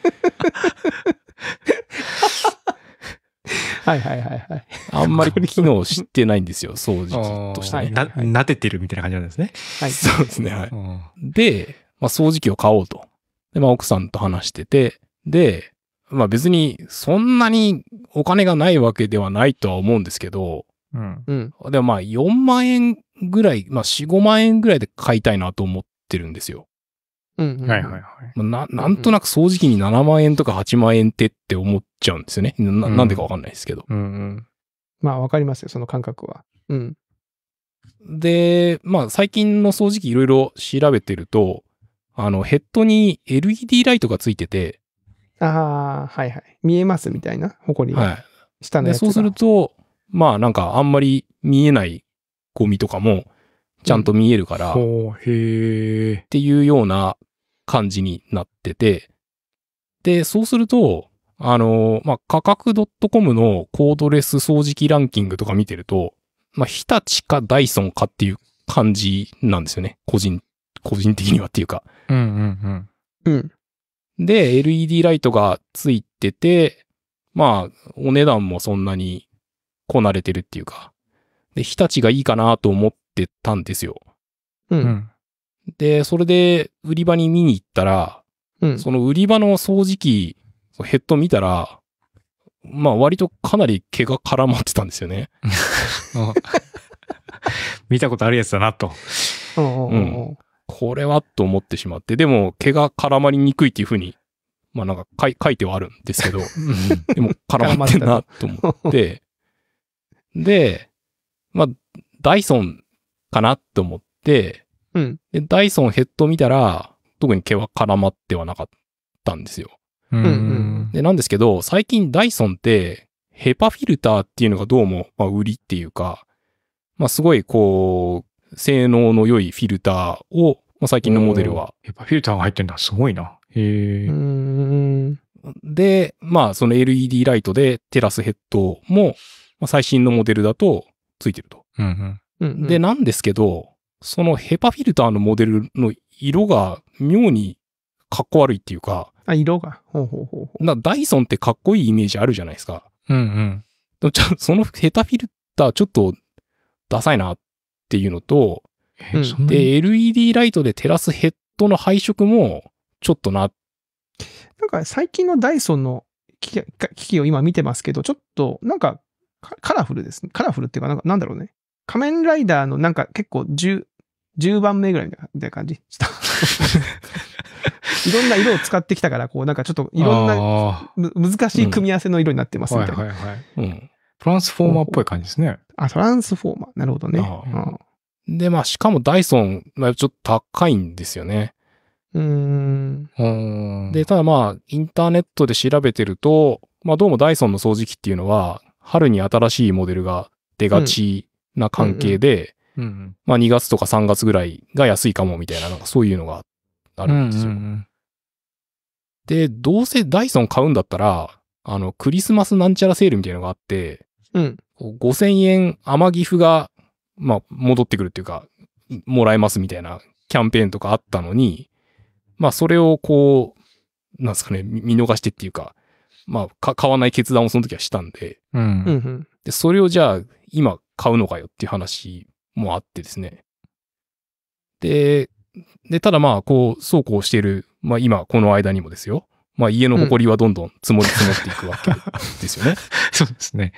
はいはいはいはい。あんまり機能してないんですよ、掃除機としてね、ねな、撫でてるみたいな感じなんですね。はい。そうですね、はい。で、まあ掃除機を買おうと。で、まあ奥さんと話してて、で、まあ別にそんなにお金がないわけではないとは思うんですけど、うん。でもまあ4万円ぐらい、まあ4、5万円ぐらいで買いたいなと思ってるんですよ。うん、うん。はいはいはい。まあ、な、なんとなく掃除機に7万円とか8万円ってって思っちゃうんですよね。な、なんでかわかんないですけど。うん、うん、まあわかりますよ、その感覚は。うん。で、まあ最近の掃除機いろいろ調べてると、あのヘッドに LED ライトがついてて、ああ、はいはい。見えますみたいな、ほこりが。はい。下のやつが。そうすると、まあなんかあんまり見えないゴミとかもちゃんと見えるから、うん、っていうような感じになってて、で、そうすると、あの、まあ、価格 .com のコードレス掃除機ランキングとか見てると、まあ、日立かダイソンかっていう感じなんですよね。個人、個人的にはっていうか。うんうんうん。うん。で、LED ライトがついてて、まあ、お値段もそんなにこなれてるっていうか、で、日立がいいかなと思ってたんですよ。うん。で、それで売り場に見に行ったら、うん、その売り場の掃除機、ヘッド見たら、まあ割とかなり毛が絡まってたんですよね。見たことあるやつだなと。うん、これはと思ってしまって、でも毛が絡まりにくいっていうふうに、まあなんか書いてはあるんですけど、うん、でも絡まってんなと思って、で、まあ、ダイソンかなって思って、うん、でダイソンヘッド見たら、特に毛は絡まってはなかったんですよ。うん、うん、でなんですけど、最近ダイソンって、ヘパフィルターっていうのがどうも、まあ、売りっていうか、まあ、すごいこう、性能の良いフィルターを、まあ、最近のモデルは。ヘパフィルターが入ってるんだ。すごいな。へえ。で、まあ、その LED ライトでテラスヘッドも、まあ、最新のモデルだと、ついてると。で、なんですけど、そのヘパフィルターのモデルの色が妙にかっこ悪いっていうか。あ、色が。ほうほうほうほう。なダイソンってかっこいいイメージあるじゃないですか。うんうん。そのヘタフィルターちょっとダサいなっていうのと、で、LED ライトで照らすヘッドの配色もちょっとな。なんか最近のダイソンの機器を今見てますけど、ちょっとなんかカラフルですね。カラフルっていうか、なんかなんだろうね。仮面ライダーのなんか結構10、10番目ぐらいみたいな感じ いろんな色を使ってきたから、こうなんかちょっといろんな難しい組み合わせの色になってますみたいな。うん、はいはいはい。うん。トランスフォーマーっぽい感じですね。あ、トランスフォーマー。なるほどね。で、まあ、しかもダイソン、まあ、ちょっと高いんですよね。うん。で、ただまあ、インターネットで調べてると、まあ、どうもダイソンの掃除機っていうのは、春に新しいモデルが出がちな関係で、まあ2月とか3月ぐらいが安いかもみたいな、なんかそういうのがあるんですよ。で、どうせダイソン買うんだったら、あの、クリスマスなんちゃらセールみたいなのがあって、うん、5000円甘ギフが、まあ、戻ってくるっていうか、もらえますみたいなキャンペーンとかあったのに、まあ、それをこう、なんですかね、見逃してっていうか、まあ、買わない決断をその時はしたんで、うん。で、それをじゃあ、今買うのかよっていう話もあってですね。で、で、ただまあ、こう、そうこうしている、まあ今、この間にもですよ。まあ家の埃はどんどん積もり積もっていくわけですよね。うん、そうですね。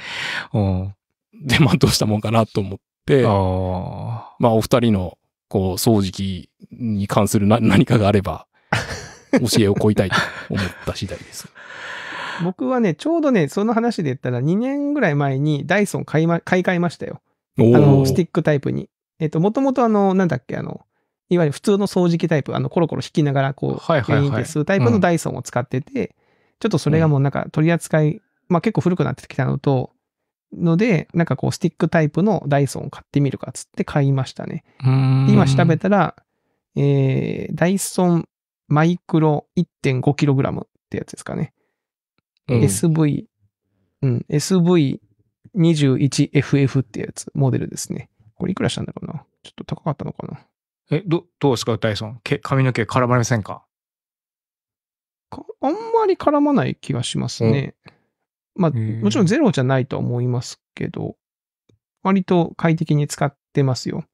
で、まあどうしたもんかなと思って、あまあお二人の、こう、掃除機に関する何かがあれば、教えを請いたいと思った次第です。僕はね、ちょうどね、その話で言ったら2年ぐらい前にダイソン買い,、ま、買い替えましたよ。あの、スティックタイプに。えっ、と、もともとあの、なんだっけ、あの、いわゆる普通の掃除機タイプ、あの、コロコロ引きながら、こう、はいはいはい、するタイプのダイソンを使ってて、うん、ちょっとそれがもうなんか取り扱い、まあ結構古くなってきたのと、ので、なんかこう、スティックタイプのダイソンを買ってみるかっつって買いましたね。今調べたら、えー、ダイソンマイクロ 1.5kg ってやつですかね。SV、うん、SV21FF ってやつ、モデルですね。これいくらしたんだろうな。ちょっと高かったのかな。え、ど、どうですか、ダイソン。髪の毛絡まりませんかあんまり絡まない気がしますね。まあ、もちろんゼロじゃないとは思いますけど、割と快適に使ってますよ。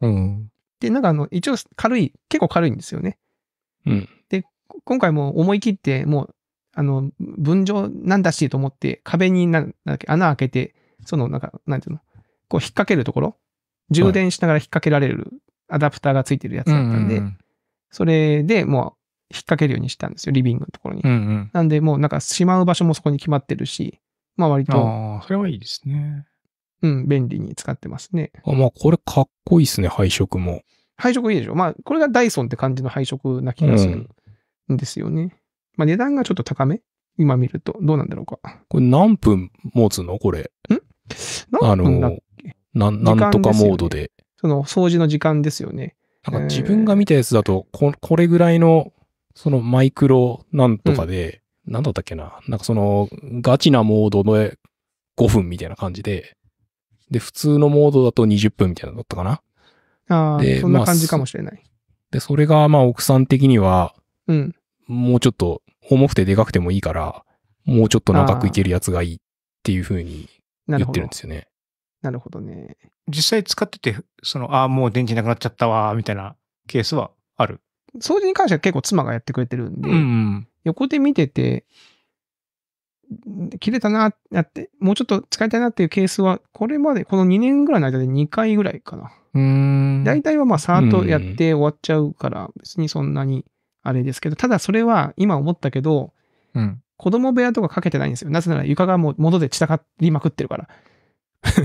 うん。で、なんかあの、一応軽い、結構軽いんですよね。うん。で、今回も思い切って、もうあの、分譲なんだしと思って、壁にな、んだっけ、穴開けて、その、なんか、なんていうの、こう、引っ掛けるところ、充電しながら引っ掛けられるアダプターがついてるやつだったんで、それでもう引っ掛けるようにしたんですよ、リビングのところに。なんで、もうなんかしまう場所もそこに決まってるし、まあ割と。ああ、それはいいですね。うん、便利に使ってますね。あ、まあこれかっこいいですね、配色も。配色いいでしょ。まあこれがダイソンって感じの配色な気がするんですよね。まあ、値段がちょっと高め今見ると、どうなんだろうか。これ何分持つのこれ。ん何分だっけな、なんとかモードで、その掃除の時間ですよね。なんか自分が見たやつだと、ここれぐらいの、そのマイクロなんとかで、うん、なんだったっけな。なんかその、ガチなモードの5分みたいな感じで、で、普通のモードだと20分みたいなのだったかな。ああ、そんな感じかもしれない。まあ、で、それが、まあ、奥さん的には、うん。もうちょっと重くてでかくてもいいから、もうちょっと長くいけるやつがいいっていうふうに言ってるんですよね。なるほどね。実際使ってて、その、ああ、もう電池なくなっちゃったわ、みたいなケースはある掃除に関しては結構妻がやってくれてるんで、うんうん、横で見てて、切れたな、やって、もうちょっと使いたいなっていうケースは、これまで、この2年ぐらいの間で2回ぐらいかな。うん。大体はまあ、さーっとやって終わっちゃうから、別にそんなにあれですけど、ただそれは今思ったけど、うん、子供部屋とかかけてないんですよ。なぜなら床がもう元で散らかりまくってるから。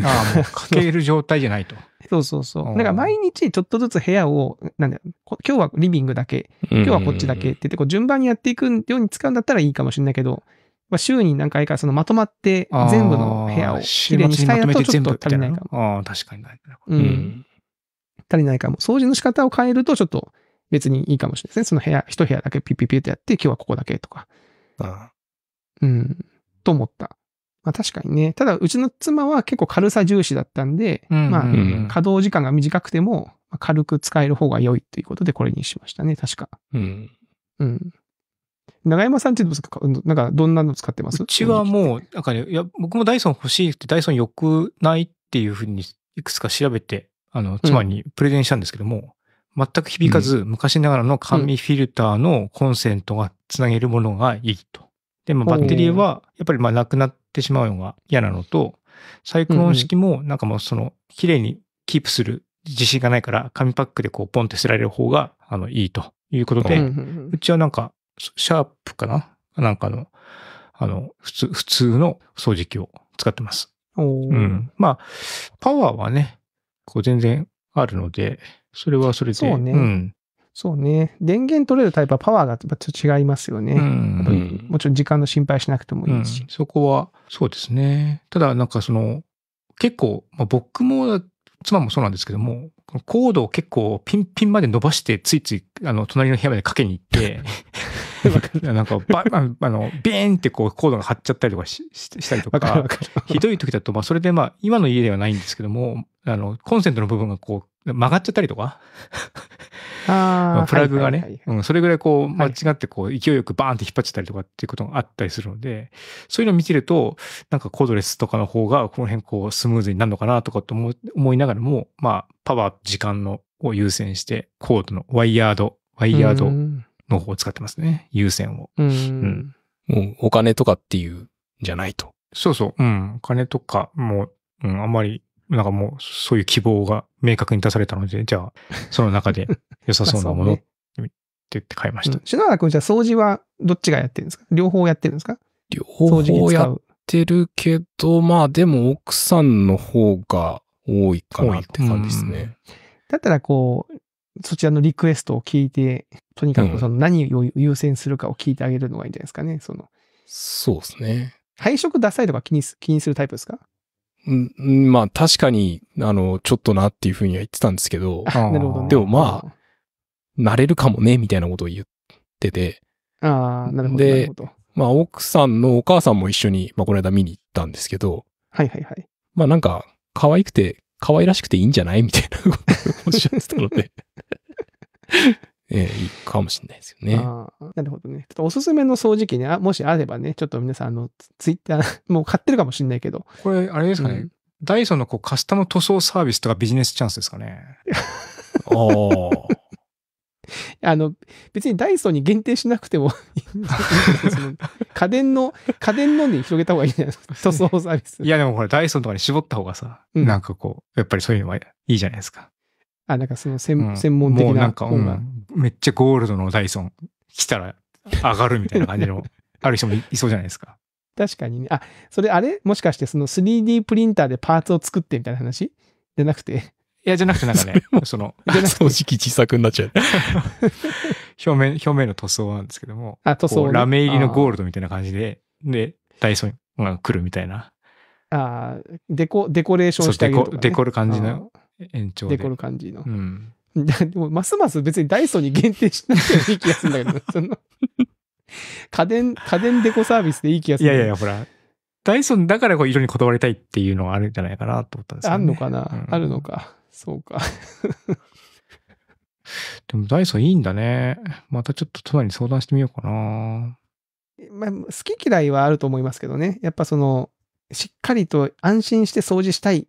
ああ、もうかける状態じゃないと。そうそうそう。なんか毎日ちょっとずつ部屋を、なんだ今日はリビングだけ、今日はこっちだけって言って、こう順番にやっていくように使うんだったらいいかもしれないけど、まあ、週に何回かそのまとまって全部の部屋をきれいにしたいやとちょっと足りないかも。ああ、確かにない。うん。足りないかも。掃除の仕方を変えるとちょっと別にいいかもしれないですね。その部屋、一部屋だけピピピってやって、今日はここだけとか。ああうん。と思った。まあ確かにね。ただ、うちの妻は結構軽さ重視だったんで、うんうんうん、まあ、稼働時間が短くても、軽く使える方が良いということで、これにしましたね、確か。うん。うん。長山さんってどうですかなんか、どんなの使ってますうちはもう、なんかね、いや、僕もダイソン欲しいって、ダイソン良くないっていうふうに、いくつか調べて、あの、妻にプレゼンしたんですけども、全く響かず、うん、昔ながらの紙フィルターのコンセントがつなげるものがいいと。で、まあ、バッテリーはやっぱりまあなくなってしまうのが嫌なのと、サイクロン式もなんかもうその綺麗にキープする自信がないから紙パックでこうポンって捨てられる方があのいいということで、うちはなんかシャープかななんかの、あの、普通、普通の掃除機を使ってます。うん、まあ、パワーはね、こう全然あるので、それはそれで。そうね。うん、そうね。電源取れるタイプはパワーがちょっと違いますよね。うん、もちろん時間の心配しなくてもいいし。うん、そこは、そうですね。ただ、なんかその、結構、まあ、僕も、妻もそうなんですけども、コードを結構ピンピンまで伸ばして、ついつい、あの、隣の部屋までかけに行って、なんかバあのビーンってこうコードが張っちゃったりとかししたりとかひどい時だとまあそれでまあ今の家ではないんですけどもあのコンセントの部分がこう曲がっちゃったりとか プラグがね、それぐらいこう間違ってこう勢いよくバーンって引っ張っちゃったりとかっていうことがあったりするのでそういうのを見てるとなんかコードレスとかの方がこの辺こうスムーズになるのかなとかと思思いながらもまあパワー時間のを優先してコードのワイヤードワイヤードの方を使ってますね。優先を。うん。うん、もうお金とかっていうんじゃないと。そうそう。うん。お金とかも、うん、あんまり、なんかもう、そういう希望が明確に出されたので、じゃあ、その中で 良さそうなものね、って言って買いました。うん、篠原君じゃあ掃除はどっちがやってるんですか両方やってるんですか両方やってるけど、まあでも奥さんの方が多いかなって感じですね。だったらこう、そちらのリクエストを聞いて、とにかくその何を優先するかを聞いてあげるのがいいんじゃないですかね。そのそうですね。配色ダサいとか気にす気にするタイプですかうん、まあ確かに、あの、ちょっとなっていうふうには言ってたんですけど、なるほどね、でもまあ、慣れるかもね、みたいなことを言ってて。ああ、なるほど。で、まあ奥さんのお母さんも一緒に、まあこの間見に行ったんですけど、はいはいはい。まあなんか、可愛くて可愛らしくていいんじゃないみたいなことをおっしゃってたので えー、いいかもしれないですよね。なるほどね。ちょっとおすすめの掃除機ね、もしあればね、ちょっと皆さん、あの、ツイッター、もう買ってるかもしれないけど。これ、あれですかね、うん、ダイソンのこうカスタム塗装サービスとかビジネスチャンスですかね。ああ。あの、別にダイソーに限定しなくても 家電の、家電のに広げた方がいいんじゃないですか。塗装サービス。いや、でもほら、ダイソーとかに絞った方がさ、うん、なんかこう、やっぱりそういうのはいいじゃないですか。あ、なんかその専,、うん、専門的な。もうなんか、うん、めっちゃゴールドのダイソン来たら上がるみたいな感じの、ある人もいそうじゃないですか。確かにね。あ、それあれもしかしてその 3D プリンターでパーツを作ってみたいな話じゃなくて、いや、じゃなくてなんかね、その、じゃなくて。なっちゃう。表面、表面の塗装なんですけども。あ、塗装、ね、ラメ入りのゴールドみたいな感じで、で、ダイソンが来るみたいな。ああ、デコ、デコレーションしてあげる、ね、デコ、デコる感じの延長で。デコる感じの。うん。でも、ますます別にダイソンに限定しなくていい気がするんだけど、その、家電、家電デコサービスでいい気がする。いやいやいや、ほら、ダイソンだからこう色にこだわりたいっていうのはあるんじゃないかなと思ったんですよ、ね、あるのかな、うん、あるのか。そうか。でもダイソーいいんだね。またちょっと都内に相談してみようかな。まあ、好き嫌いはあると思いますけどね。やっぱその、しっかりと安心して掃除したい、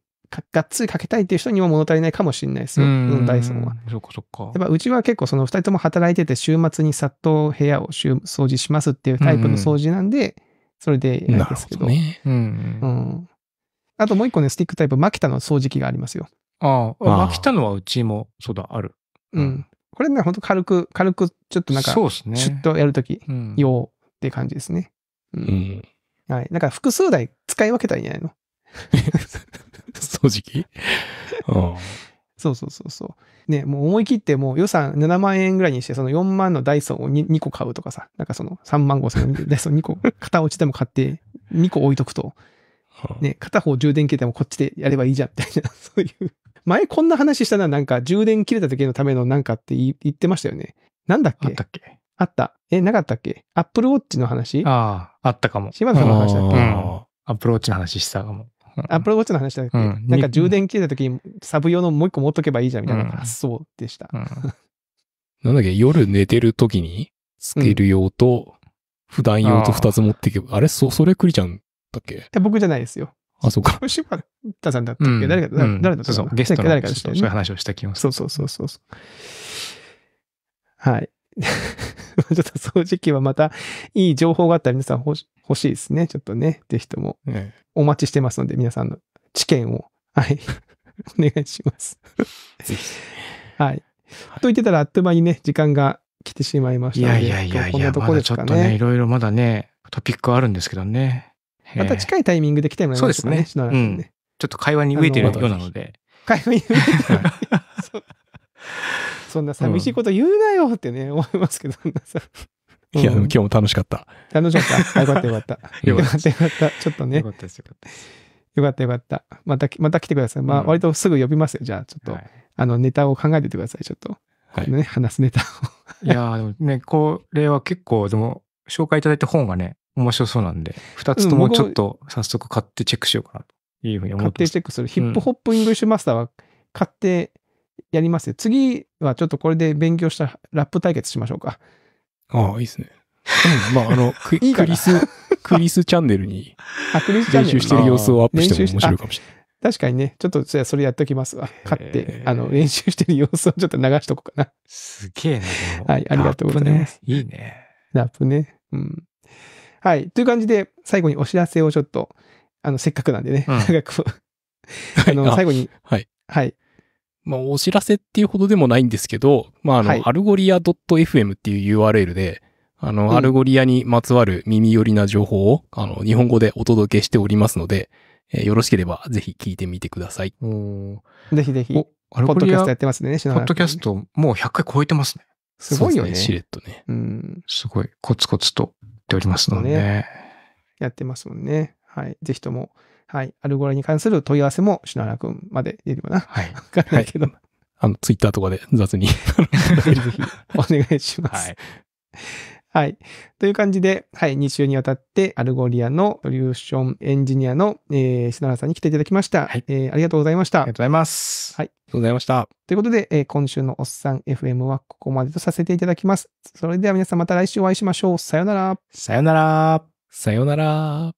がっつりかけたいっていう人には物足りないかもしれないですよ、ダイソンは。そっかそっか。やっぱうちは結構その2人とも働いてて、週末にさっと部屋を掃除しますっていうタイプの掃除なんで、それでやるんですけど。どね。うん、うん。あともう一個ね、スティックタイプ、マキタの掃除機がありますよ。ああ、飽きたのはうちも、そうだ、ある。うん。これね、ほんと軽く、軽く、ちょっとなんか、そうですね。シュッとやるとき、用って感じですね。うん。はい。なんか複数台使い分けたらいいんじゃないの掃除機そうそうそうそう。ね、もう思い切ってもう予算7万円ぐらいにして、その4万のダイソンを 2, 2個買うとかさ、なんかその3万5千のダイソン2個、片落ちでも買って2個置いとくと、ね、片方充電器でもこっちでやればいいじゃんみたいな、そういう前こんな話したな、なんか充電切れた時のためのなんかって言ってましたよね。なんだっけあったっけあった。え、なかったっけアップルウォッチの話ああ、あったかも。島田さんの話だっけ、うん、アップルウォッチの話したかも。アップルウォッチの話だっけ、うん、なんか充電切れた時にサブ用のもう一個持っとけばいいじゃんみたいな発想、でした。うん、なんだっけ夜寝てる時につける用と、普段用と二つ持っていけば、あれそ、それクリちゃんだっけ僕じゃないですよ。あ、そうか。柴田さんだったっけ、誰か、誰だったそうそう、ゲストの誰かでした、ね、そういう話をした気もする。そうそうそうそう。はい。ちょっと掃除機はまたいい情報があったら皆さん欲しいですね。ちょっとね、ぜひともお待ちしてますので、皆さんの知見を、はい、お願いします。はい。と言ってたらあっという間にね、時間が来てしまいましたので、いやいやいやいや、こんなところですかね。ちょっとね、いろいろまだね、トピックあるんですけどね。また近いタイミングで来てもらいますね。そうですね。うん、ちょっと会話に飢えてるようなので。会話に飢えてるそんな寂しいこと言うなよってね、思いますけど、いや、でも今日も楽しかった。楽しかった。よかった よかった。よかったよかった。ちょっとね。よかったですよかったよかったよかった。また、また来てください。まあ、割とすぐ呼びますよ。じゃあ、ちょっと、はい、あの、ネタを考えててください。ちょっと。はい、ね、話すネタを。いやでもね、これは結構、でも、紹介いただいた本がね、面白そうなんで、二つともちょっと早速買ってチェックしようかなというふうに思ってます。買ってチェックする。ヒップホップイングリッシュマスターは買ってやりますよ。次はちょっとこれで勉強したラップ対決しましょうか。ああ、いいですね。まあ、あの、クリス、クリスチャンネルに練習してる様子をアップしても面白いかもしれない。確かにね、ちょっとそれやっときますわ。買って、あの、練習してる様子をちょっと流しとこうかな。すげえな、ね、はい、ありがとうございます。ね、いいね。ラップね。うん。はい。という感じで、最後にお知らせをちょっと、あの、せっかくなんでね、うん、長くあの、最後に、はい。はい。まあ、お知らせっていうほどでもないんですけど、まあ、あの、はい、アルゴリア .fm っていう URL で、あの、うん、アルゴリアにまつわる耳寄りな情報を、あの、日本語でお届けしておりますので、えー、よろしければぜひ聞いてみてください。ぜひぜひ。アルゴリポッドキャストやってますね、ポッドキャストもう100回超えてますね。すごいよね。しれっとね。うん。すごい。コツコツとておりますので、ね、やってますもんね。はい。ぜひとも、はい。アルゴラに関する問い合わせも、篠原くんまで出るかな。はい。わかんないけど。はい、あの、ツイッターとかで雑に ぜひ、お願いします。はい。はい。という感じで、はい、2週にわたって、アルゴリアのソリューションエンジニアの、えー、篠原さんに来ていただきました。はい、えー、ありがとうございました。ありがとうございます。はい。ありがとうございました。ということで、えー、今週のおっさん FM はここまでとさせていただきます。それでは皆さんまた来週お会いしましょう。さよなら。さよなら。さよなら。